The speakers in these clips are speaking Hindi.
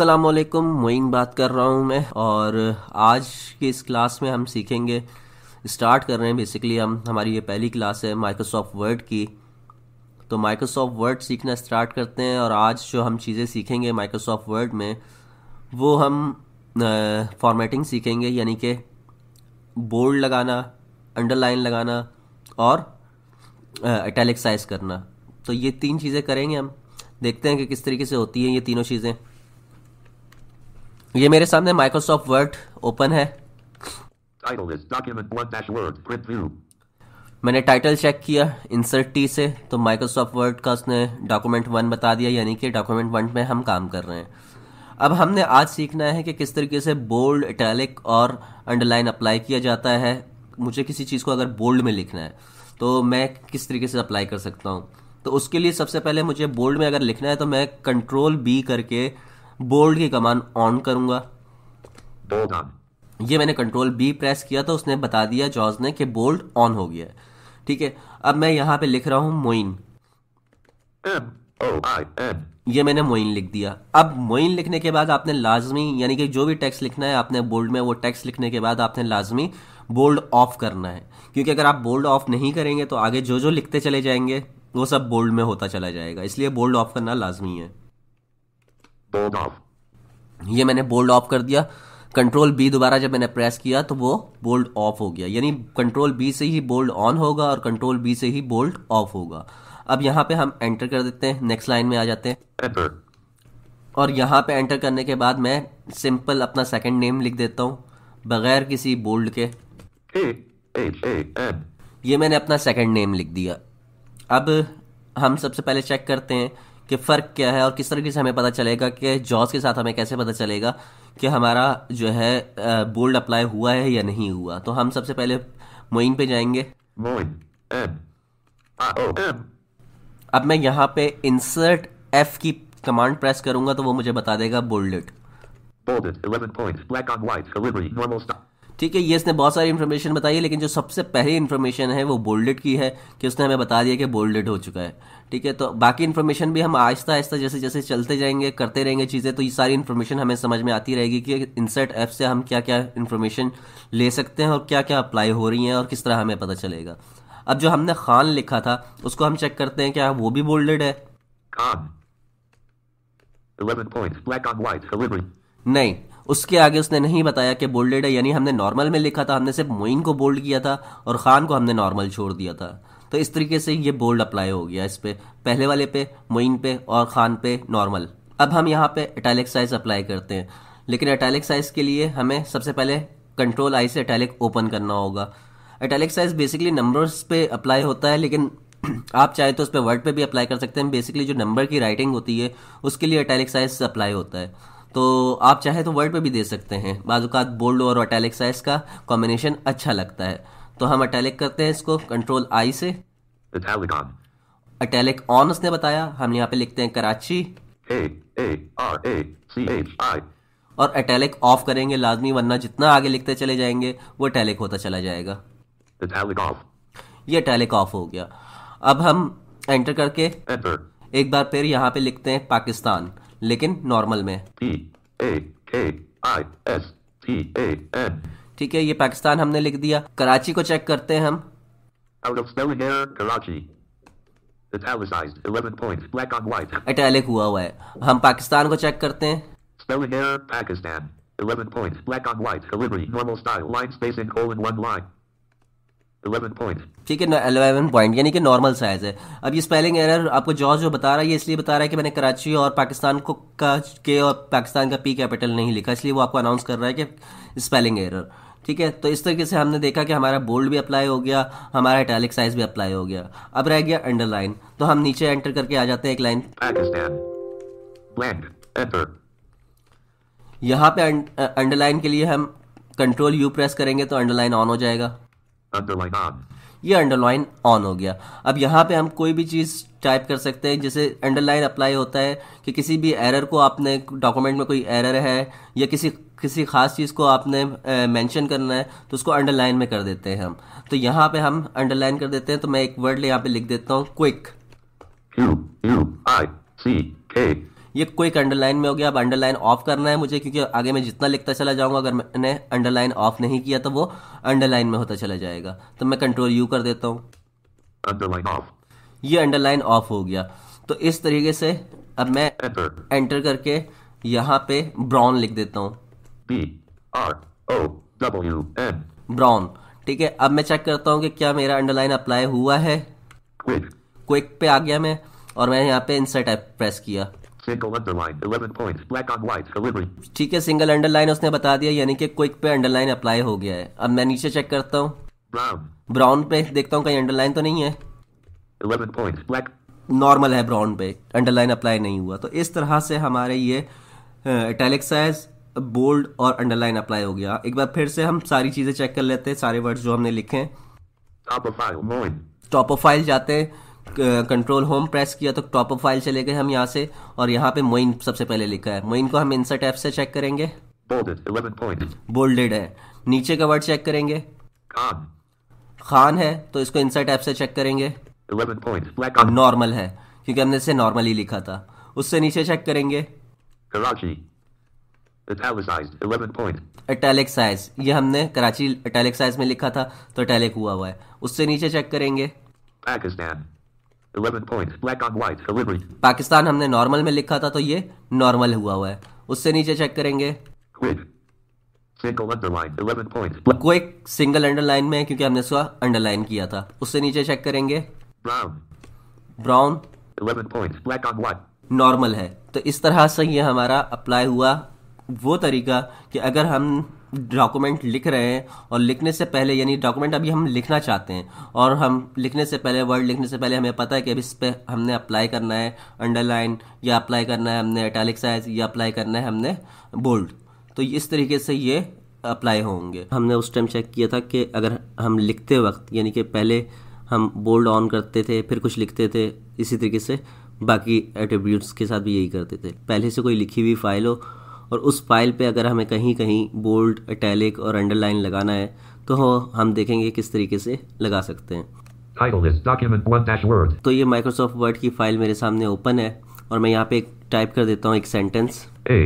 असलकुम मोइन बात कर रहा हूँ मैं और आज की इस क्लास में हम सीखेंगे स्टार्ट कर रहे हैं बेसिकली हम हमारी ये पहली क्लास है माइक्रोसॉफ्ट वर्ड की तो माइक्रोसॉफ्ट वर्ड सीखना स्टार्ट करते हैं और आज जो हम चीज़ें सीखेंगे माइक्रोसॉफ्ट वर्ड में वो हम फॉर्मेटिंग सीखेंगे यानी कि बोल्ड लगाना अंडरलाइन लगाना और अटैलिक साइज करना तो ये तीन चीज़ें करेंगे हम देखते हैं कि किस तरीके से होती हैं ये तीनों चीज़ें ये मेरे सामने माइक्रोसॉफ्ट वर्ड ओपन है मैंने टाइटल चेक किया इंसर्ट टी से तो माइक्रोसॉफ्ट वर्ड का उसने डॉक्यूमेंट वन बता दिया यानी कि डॉक्यूमेंट वन में हम काम कर रहे हैं अब हमने आज सीखना है कि किस तरीके से बोल्ड इटैलिक और अंडरलाइन अप्लाई किया जाता है मुझे किसी चीज़ को अगर बोल्ड में लिखना है तो मैं किस तरीके से अप्लाई कर सकता हूँ तो उसके लिए सबसे पहले मुझे बोल्ड में अगर लिखना है तो मैं कंट्रोल बी करके बोल्ड की कमान ऑन करूंगा ये मैंने कंट्रोल बी प्रेस किया तो उसने बता दिया जॉर्ज ने कि बोल्ड ऑन हो गया है ठीक है अब मैं यहां पे लिख रहा हूं मोइन ये मैंने मोइन लिख दिया अब मोइन लिखने के बाद आपने लाजमी यानी कि जो भी टेक्स्ट लिखना है आपने बोल्ड में वो टेक्स्ट लिखने के बाद आपने लाजमी बोल्ड ऑफ करना है क्योंकि अगर आप बोल्ड ऑफ नहीं करेंगे तो आगे जो जो लिखते चले जाएंगे वो सब बोल्ड में होता चला जाएगा इसलिए बोल्ड ऑफ करना लाजमी है बोल्ड ऑफ ये मैंने बोल्ड ऑफ कर दिया कंट्रोल बी दोबारा जब मैंने प्रेस किया तो वो बोल्ड ऑफ हो गया यानी कंट्रोल बी से ही बोल्ड ऑन होगा और कंट्रोल बी से ही बोल्ड ऑफ होगा अब यहाँ पे हम एंटर कर देते हैं नेक्स्ट लाइन में आ जाते हैं और यहाँ पे एंटर करने के बाद मैं सिंपल अपना सेकंड नेम लिख देता हूँ बगैर किसी बोल्ड के A, A, A, ये मैंने अपना सेकंड नेम लिख दिया अब हम सबसे पहले चेक करते हैं कि फ़र्क क्या है और किस तरीके से हमें पता चलेगा कि जॉस के साथ हमें कैसे पता चलेगा कि हमारा जो है बोल्ड अप्लाई हुआ है या नहीं हुआ तो हम सबसे पहले मोइन पे जाएंगे मोइन ah, oh, अब मैं यहाँ पे इंसर्ट एफ की कमांड प्रेस करूंगा तो वो मुझे बता देगा bolded bolded 11 black on normal stop ठीक है ये इसने बहुत सारी इन्फॉर्मेशन बताई है लेकिन जो सबसे पहली इन्फॉर्मेशन है वो बोल्डेड की है कि उसने हमें बता दिया कि बोल्डेड हो चुका है ठीक है तो बाकी इन्फॉर्मेशन भी हम आहिस्ता आहिस्ता जैसे जैसे चलते जाएंगे करते रहेंगे चीज़ें तो ये सारी इन्फॉर्मेशन हमें समझ में आती रहेगी कि इंसर्ट ऐप से हम क्या क्या इन्फॉर्मेशन ले सकते हैं और क्या क्या अप्लाई हो रही हैं और किस तरह हमें पता चलेगा अब जो हमने खान लिखा था उसको हम चेक करते हैं क्या वो भी बोल्डेड है Khan 11 points, black on white, delivery. नहीं उसके आगे उसने नहीं बताया कि बोल्डेड है यानी हमने नॉर्मल में लिखा था हमने सिर्फ मोइन को बोल्ड किया था और ख़ान को हमने नॉर्मल छोड़ दिया था तो इस तरीके से ये बोल्ड अप्लाई हो गया इस पर पहले वाले पे मोइन पे और ख़ान पे नॉर्मल अब हम यहाँ पे अटैलिक साइज अप्लाई करते हैं लेकिन अटैलिक साइज के लिए हमें सबसे पहले कंट्रोल आई से अटैलिक ओपन करना होगा अटैलिक साइज बेसिकली नंबर्स पे अप्लाई होता है लेकिन आप चाहे तो उस पर वर्ड पे भी अप्लाई कर सकते हैं बेसिकली जो नंबर की राइटिंग होती है उसके लिए अटैलिक साइज अप्लाई होता है तो आप चाहे तो वर्ड पे भी दे सकते हैं बाजुकात बोल्ड और अटैलिक साइज का कॉम्बिनेशन अच्छा लगता है तो हम अटैलिक करते हैं इसको कंट्रोल आई से अटैलिक ऑन उसने बताया हम यहाँ पे लिखते हैं कराची और अटैलिक ऑफ करेंगे लाजमी वरना जितना आगे लिखते चले जाएंगे वो अटैलिक होता चला जाएगा ये अटैलिक ऑफ हो गया अब हम एंटर करके एक बार फिर यहाँ पे लिखते हैं पाकिस्तान लेकिन नॉर्मल में ठीक है ये पाकिस्तान हमने लिख दिया कराची को चेक करते हैं हम इटैलिक हुआ हुआ है हम पाकिस्तान को चेक करते हैं Spelling error, Pakistan. 11 point, black on white, calibri, normal style, line spacing, colon, one line. ठीक है ना अलेवन पॉइंट यानी कि नॉर्मल साइज है अब ये स्पेलिंग एरर आपको जॉर्ज जो बता रहा है ये इसलिए बता रहा है कि मैंने कराची और पाकिस्तान को का के और पाकिस्तान का पी कैपिटल नहीं लिखा इसलिए वो आपको अनाउंस कर रहा है कि स्पेलिंग एरर ठीक है तो इस तरीके से हमने देखा कि हमारा बोल्ड भी अप्लाई हो गया हमारा इटैलिक साइज भी अप्लाई हो गया अब रह गया अंडरलाइन तो हम नीचे एंटर करके आ जाते हैं एक लाइन यहाँ पे अंडरलाइन uh, के लिए हम कंट्रोल यू प्रेस करेंगे तो अंडरलाइन ऑन हो जाएगा अंडरलाइन ऑन ये अंडरलाइन ऑन हो गया अब यहाँ पे हम कोई भी चीज़ टाइप कर सकते हैं जैसे अंडरलाइन अप्लाई होता है कि किसी भी एरर को आपने डॉक्यूमेंट में कोई एरर है या किसी किसी खास चीज़ को आपने मेंशन करना है तो उसको अंडरलाइन में कर देते हैं हम तो यहाँ पे हम अंडरलाइन कर देते हैं तो मैं एक वर्ड यहाँ पे लिख देता हूँ क्विक ये क्विक अंडरलाइन में हो गया अब अंडरलाइन ऑफ करना है मुझे क्योंकि आगे मैं जितना लिखता चला जाऊंगा अगर मैंने अंडरलाइन ऑफ नहीं किया तो वो अंडरलाइन में होता चला जाएगा तो मैं कंट्रोल यू कर देता हूँ ये अंडरलाइन ऑफ हो गया तो इस तरीके से अब मैं एंटर करके यहाँ पे ब्राउन लिख देता हूँ ब्राउन ठीक है अब मैं चेक करता हूँ कि क्या मेरा अंडरलाइन अप्लाई हुआ है क्विक पे आ गया मैं और मैं यहाँ पे इंसर्ट ऐप प्रेस किया single underline 11 point black on white delivery ठीक है सिंगल अंडरलाइन उसने बता दिया यानी कि क्विक पे अंडरलाइन अप्लाई हो गया है अब मैं नीचे चेक करता हूँ ब्राउन ब्राउन पे देखता हूँ कहीं अंडरलाइन तो नहीं है 11 पॉइंट ब्लैक नॉर्मल है ब्राउन पे अंडरलाइन अप्लाई नहीं हुआ तो इस तरह से हमारे ये साइज बोल्ड और अंडरलाइन अप्लाई हो गया एक बार फिर से हम सारी चीज़ें चेक कर लेते हैं सारे वर्ड्स जो हमने लिखे हैं टॉप ऑफ फाइल जाते हैं कंट्रोल होम प्रेस किया तो टॉप अप फाइल चले गए हम यहाँ से और यहाँ पे मोइन सबसे पहले लिखा है मोइन को हम इंसर्ट ऐप से चेक करेंगे बोल्डेड है नीचे का वर्ड चेक करेंगे खान खान है तो इसको इंसर्ट ऐप से चेक करेंगे नॉर्मल है क्योंकि हमने इसे नॉर्मली लिखा था उससे नीचे चेक करेंगे कराची अटैलिक साइज ये हमने कराची अटैलिक साइज में लिखा था तो अटैलिक हुआ हुआ है उससे नीचे चेक करेंगे पाकिस्तान पाकिस्तान हमने नॉर्मल में लिखा था तो ये नॉर्मल हुआ हुआ है उससे नीचे चेक करेंगे क्विक सिंगल अंडरलाइन में क्योंकि हमने उसका अंडरलाइन किया था उससे नीचे चेक करेंगे ब्राउन नॉर्मल है तो इस तरह से ये हमारा अप्लाई हुआ वो तरीका कि अगर हम डॉक्यूमेंट लिख रहे हैं और लिखने से पहले यानी डॉक्यूमेंट अभी हम लिखना चाहते हैं और हम लिखने से पहले वर्ड लिखने से पहले हमें पता है कि अभी इस पर हमने अप्लाई करना है अंडरलाइन या अप्लाई करना है हमने अटैलिक साइज या अप्लाई करना है हमने बोल्ड तो इस तरीके से ये अप्लाई होंगे हमने उस टाइम चेक किया था कि अगर हम लिखते वक्त यानी कि पहले हम बोल्ड ऑन करते थे फिर कुछ लिखते थे इसी तरीके से बाकी एट्रीब्यूट्स के साथ भी यही करते थे पहले से कोई लिखी हुई फाइल हो और उस फाइल पे अगर हमें कहीं कहीं बोल्ड अटैलिक और अंडरलाइन लगाना है तो हम देखेंगे किस तरीके से लगा सकते हैं तो ये माइक्रोसॉफ्ट वर्ड की फाइल मेरे सामने ओपन है और मैं यहाँ पे टाइप कर देता हूँ एक सेंटेंस e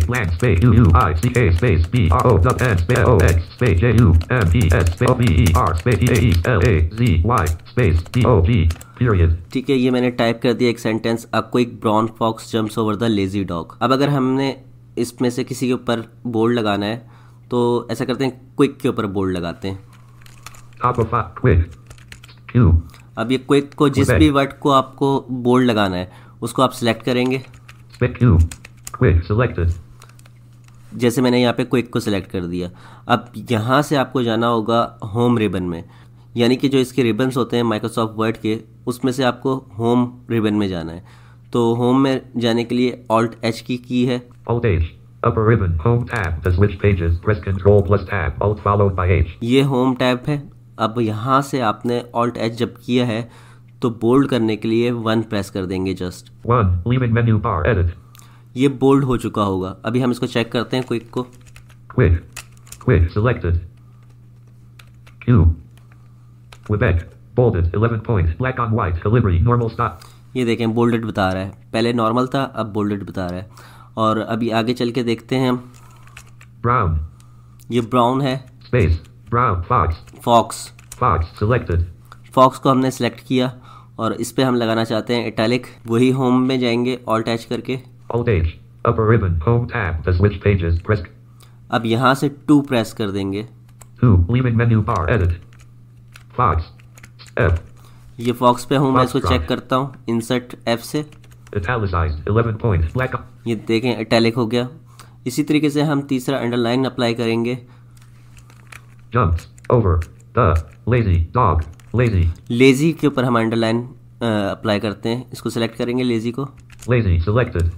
e e ठीक है ये मैंने टाइप कर दिया एक sentence a quick brown fox jumps over the lazy dog अब अगर हमने इसमें से किसी के ऊपर बोर्ड लगाना है तो ऐसा करते हैं क्विक के ऊपर बोर्ड लगाते हैं अब ये क्विक को जिस भी वर्ड को आपको बोर्ड लगाना है उसको आप सिलेक्ट करेंगे जैसे मैंने यहाँ पे क्विक को सिलेक्ट कर दिया अब यहाँ से आपको जाना होगा होम रिबन में यानी कि जो इसके रिबन्स होते हैं माइक्रोसॉफ्ट वर्ड के उसमें से आपको होम रिबन में जाना है तो होम में जाने के लिए ऑल्ट एच की की है ये होम टैब है अब यहाँ से आपने ऑल्ट एच जब किया है तो बोल्ड करने के लिए वन प्रेस कर देंगे जस्ट ये बोल्ड हो चुका होगा अभी हम इसको चेक करते हैं क्विक को क्विक क्विक ये देखें बोल्डेड बता रहा है पहले नॉर्मल था अब बोल्डेड बता रहा है और अभी आगे चल के देखते हैं ब्राउन ये ब्राउन है space brown fox fox fox selected fox को हमने सिलेक्ट किया और इस पे हम लगाना चाहते हैं इटैलिक वही होम में जाएंगे ऑल टैच करके Altage, upper ribbon, home tab, the switch pages, press. अब यहाँ से टू प्रेस कर देंगे two, leaving menu bar, edit, Fox, F, ये फॉक्स पे हूँ मैं इसको चेक करता हूँ इंसर्ट एफ से ये देखें इटैलिक हो गया इसी तरीके से हम तीसरा अंडरलाइन अप्लाई करेंगे लेजी के ऊपर हम अंडरलाइन अप्लाई करते हैं इसको सेलेक्ट करेंगे लेजी को लेजी सिलेक्टेड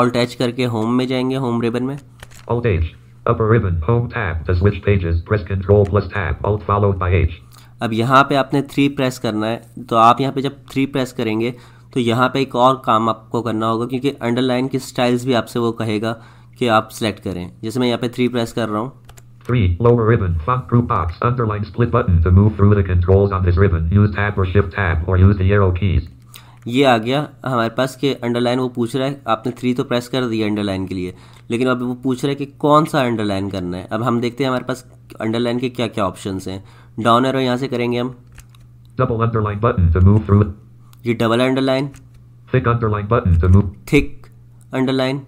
ऑल टैच करके होम में जाएंगे होम रिबन में ऑल टैच upper ribbon home tab to switch pages press control plus tab alt followed by H अब यहाँ पे आपने थ्री प्रेस करना है तो आप यहाँ पे जब थ्री प्रेस करेंगे तो यहाँ पे एक और काम आपको करना होगा क्योंकि अंडरलाइन की स्टाइल्स भी आपसे वो कहेगा कि आप सिलेक्ट करें जैसे मैं यहाँ पे थ्री प्रेस कर रहा हूँ Three, lower ribbon, font group box, underline split button to move through the controls on this ribbon. Use tab or shift tab or use the arrow keys. ये आ गया हमारे पास कि अंडरलाइन वो पूछ रहा है आपने थ्री तो प्रेस कर दिया अंडरलाइन के लिए लेकिन अब वो पूछ रहा है कि कौन सा अंडरलाइन करना है अब हम देखते हैं हमारे पास अंडरलाइन के क्या क्या ऑप्शन हैं डाउन एरो यहाँ से करेंगे हम double underline button to move through ये double underline thick underline button to move thick underline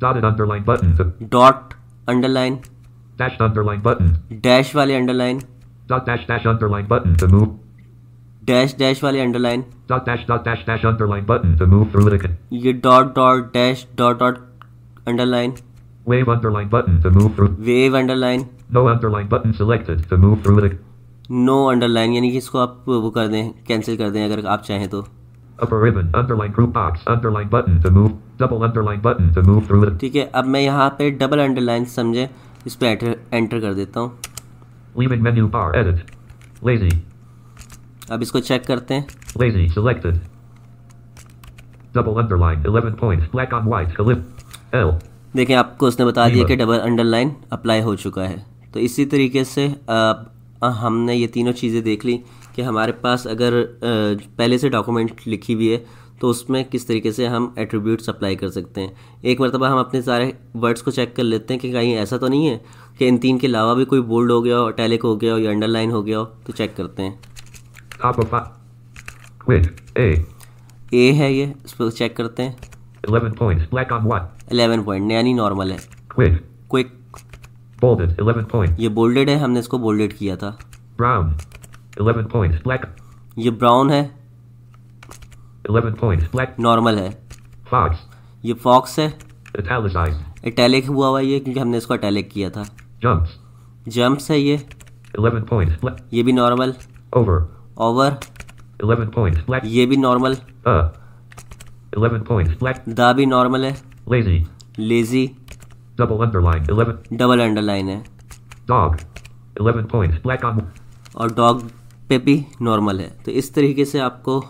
dotted underline button dot underline dash underline button dash वाले underline dot dash dash underline button to move dash dash वाले underline Dot dash dot dash dash underline button to move through the. ये dot dot dash dot dot underline. Wave underline button to move through. Wave underline. No underline button selected to move through the. No underline यानी कि इसको आप वो कर दें cancel कर दें अगर आप चाहें तो. Upper ribbon underline group box underline button to move double underline button to move through it. ठीक है अब मैं यहाँ पे double underline समझे इस पे enter कर देता हूँ. Leaving menu bar edit lazy अब इसको चेक करते हैं selected. Double underline 11 points black on white L. देखें आपको उसने बता दिया कि डबल अंडरलाइन अप्लाई हो चुका है तो इसी तरीके से आप हमने ये तीनों चीज़ें देख ली कि हमारे पास अगर पहले से डॉक्यूमेंट लिखी हुई है तो उसमें किस तरीके से हम एट्रीब्यूट्स अप्लाई कर सकते हैं एक मरतबा हम अपने सारे वर्ड्स को चेक कर लेते हैं कि कहीं ऐसा तो नहीं है कि इन तीन के अलावा भी कोई बोल्ड हो गया हो अटैलिक हो गया हो या अंडरलाइन हो गया हो तो चेक करते हैं Top of five. Quit. A. ए है ये इस पर चेक करते हैं 11 points. Black on one. 11 point यानी नॉर्मल है Quit. Quick Bolded. 11 points. ये बोल्डेड है हमने इसको बोल्डेड किया था Brown. 11 points. Black. ये ब्राउन है 11 points. Black. नॉर्मल है Fox. ये फॉक्स है Italicized. इटैलिक हुआ हुआ ये क्योंकि हमने इसको अटैलिक किया था Jumps. जम्प्स है ये 11 points. Black. ये भी नॉर्मल Over. ओवर ये भी नॉर्मल uh. द भी नॉर्मल है lazy lazy double underline double underline है डॉग और डॉग पे भी नॉर्मल है तो इस तरीके से आपको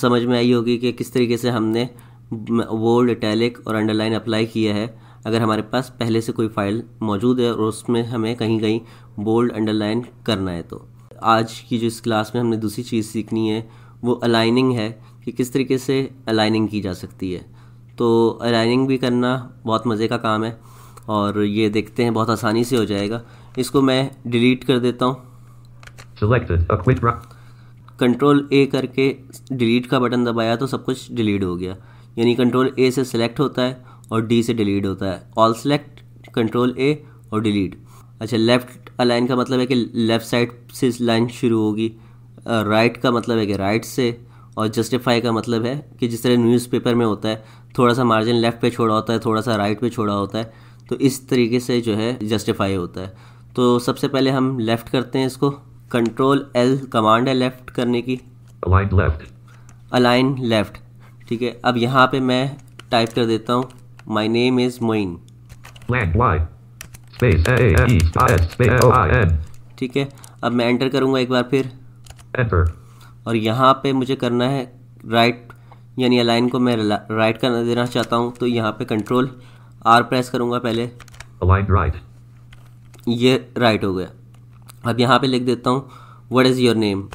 समझ में आई होगी कि किस तरीके से हमने वोल्ड इटैलिक और अंडरलाइन अप्लाई किया है अगर हमारे पास पहले से कोई फाइल मौजूद है और उसमें हमें कहीं कहीं बोल्ड अंडरलाइन करना है तो आज की जो इस क्लास में हमने दूसरी चीज़ सीखनी है वो अलाइनिंग है कि किस तरीके से अलाइनिंग की जा सकती है तो अलाइनिंग भी करना बहुत मज़े का काम है और ये देखते हैं बहुत आसानी से हो जाएगा इसको मैं डिलीट कर देता हूँ कंट्रोल ए करके डिलीट का बटन दबाया तो सब कुछ डिलीट हो गया यानी कंट्रोल ए से सेलेक्ट होता है और डी से डिलीट होता है ऑल सेलेक्ट कंट्रोल ए और डिलीट अच्छा लेफ़्ट अलाइन का मतलब है कि लेफ़्ट साइड से लाइन शुरू होगी राइट का मतलब है कि राइट से और जस्टिफाई का मतलब है कि जिस तरह न्यूज़पेपर में होता है थोड़ा सा मार्जिन लेफ़्ट पे छोड़ा होता है थोड़ा सा राइट पे छोड़ा होता है तो इस तरीके से जो है जस्टिफाई होता है तो सबसे पहले हम लेफ़्ट करते हैं इसको कंट्रोल एल कमांड है लेफ़्ट करने की अलाइन लेफ़्ट अलाइन लेफ़्ट ठीक है अब यहाँ पे मैं टाइप कर देता हूँ my name is Moin space e, ठीक है अब मैं एंटर करूंगा एक बार फिर एंटर और यहाँ पे मुझे करना है राइट यानी अलाइन को मैं राइट करना देना चाहता हूँ तो यहाँ पे कंट्रोल आर प्रेस करूँगा पहले अलाइन राइट ये राइट हो गया अब यहाँ पे लिख देता हूँ व्हाट इज़ योर नेम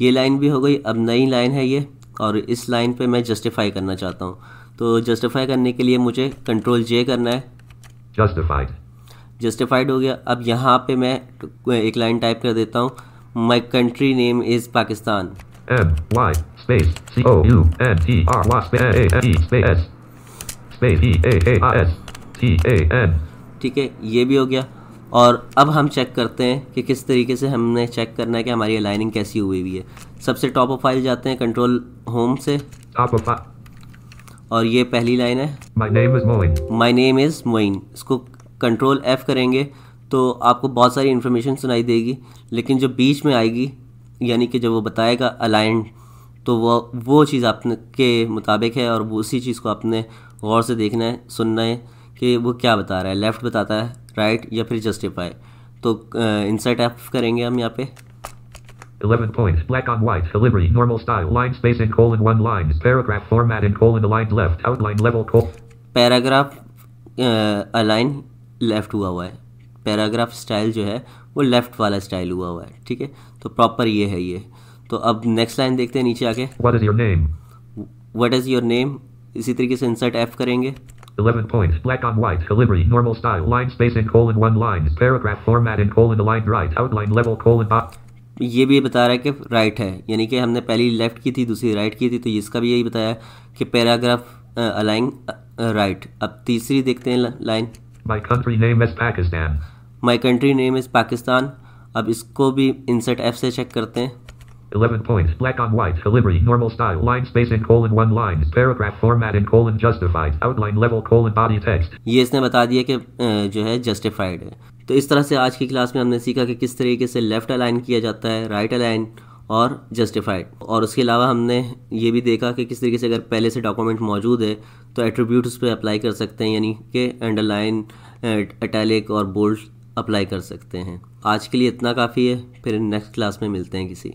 ये लाइन भी हो गई अब नई लाइन है ये और इस लाइन पे मैं जस्टिफाई करना चाहता हूँ तो जस्टिफाई करने के लिए मुझे कंट्रोल जे करना है जस्टिफाइड जस्टिफाइड हो गया अब यहाँ पे मैं एक लाइन टाइप कर देता हूँ my country name is Pakistan ठीक है ये भी हो गया और अब हम चेक करते हैं कि किस तरीके से हमने चेक करना है कि हमारी अलाइनिंग कैसी हुई हुई है सबसे टॉप ऑफ फाइल जाते हैं कंट्रोल होम से और ये पहली लाइन है my name is Moin my name is Moin इसको कंट्रोल एफ़ करेंगे तो आपको बहुत सारी इन्फॉर्मेशन सुनाई देगी लेकिन जो बीच में आएगी यानी कि जब वो बताएगा अलाइन तो वो वो चीज़ आपने के मुताबिक है और वो उसी चीज़ को आपने गौर से देखना है सुनना है कि वो क्या बता रहा है लेफ़्ट बताता है राइट या फिर जस्टिफाई तो इंसर्ट एफ करेंगे हम यहाँ पे 11 points, black on white, delivery, normal style, line space in colon, one lines, paragraph format, in colon, aligned left, outline level, colon. uh, align left हुआ हुआ है paragraph style जो है वो left वाला style हुआ हुआ है ठीक है तो proper ये है ये तो अब next line देखते हैं नीचे आके what is your name what is your name इसी तरीके से insert f करेंगे 11 points, black on white, calibri, normal style, line spacing, colon, one line. paragraph format in colon, aligned right, outline level, colon, ये भी बता रहा है कि राइट है यानी कि हमने पहली लेफ़्ट की थी दूसरी राइट की थी तो इसका भी यही बताया कि पैराग्राफ अलाइन राइट अब तीसरी देखते हैं line my country name is Pakistan my country name is Pakistan अब इसको भी इंसर्ट एफ से चेक करते हैं 11 points, black on white, calibri, normal style, line spacing, colon, one line, paragraph format and colon justified, outline level, colon, body text. ये इसने बता दिया कि जो है justified है तो इस तरह से आज की क्लास में हमने सीखा कि किस तरीके से लेफ़्ट अलाइन किया जाता है राइट right अलाइन और जस्टिफाइड और उसके अलावा हमने ये भी देखा कि किस तरीके से अगर पहले से डॉक्यूमेंट मौजूद है तो एट्रीब्यूट उस पर अप्लाई कर सकते हैं यानी कि अंडरलाइन अटैलिक और बोल्ड अप्लाई कर सकते हैं आज के लिए इतना काफ़ी है फिर नेक्स्ट क्लास में मिलते हैं किसी